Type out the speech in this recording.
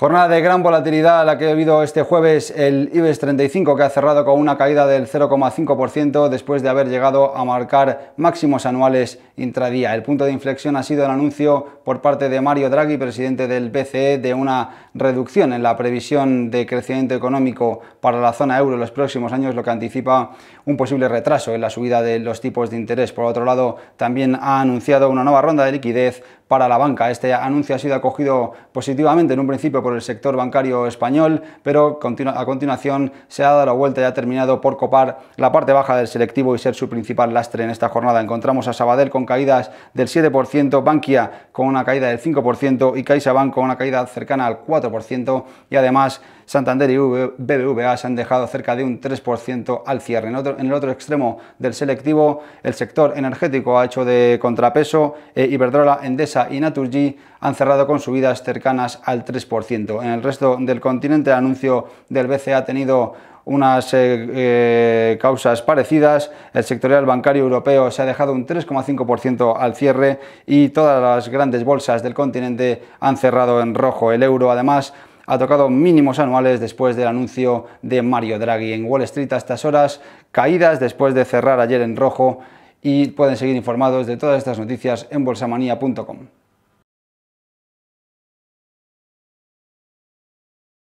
Jornada de gran volatilidad a la que ha habido este jueves el IBEX 35 que ha cerrado con una caída del 0,5% después de haber llegado a marcar máximos anuales intradía. El punto de inflexión ha sido el anuncio por parte de Mario Draghi, presidente del BCE, de una reducción en la previsión de crecimiento económico para la zona euro en los próximos años, lo que anticipa un posible retraso en la subida de los tipos de interés. Por otro lado, también ha anunciado una nueva ronda de liquidez para la banca. Este anuncio ha sido acogido positivamente en un principio por el sector bancario español, pero a continuación se ha dado la vuelta y ha terminado por copar la parte baja del selectivo y ser su principal lastre en esta jornada. Encontramos a Sabadell con caídas del 7%, Bankia con una caída del 5% y CaixaBank con una caída cercana al 4% y además Santander y BBVA se han dejado cerca de un 3% al cierre. En, el otro extremo del selectivo, el sector energético ha hecho de contrapeso, eh, Iberdrola, Endesa, y Naturgy han cerrado con subidas cercanas al 3%. En el resto del continente, el anuncio del BCE ha tenido unas eh, eh, causas parecidas. El sectorial bancario europeo se ha dejado un 3,5% al cierre y todas las grandes bolsas del continente han cerrado en rojo. El euro, además, ha tocado mínimos anuales después del anuncio de Mario Draghi en Wall Street a estas horas, caídas después de cerrar ayer en rojo y pueden seguir informados de todas estas noticias en bolsamanía.com.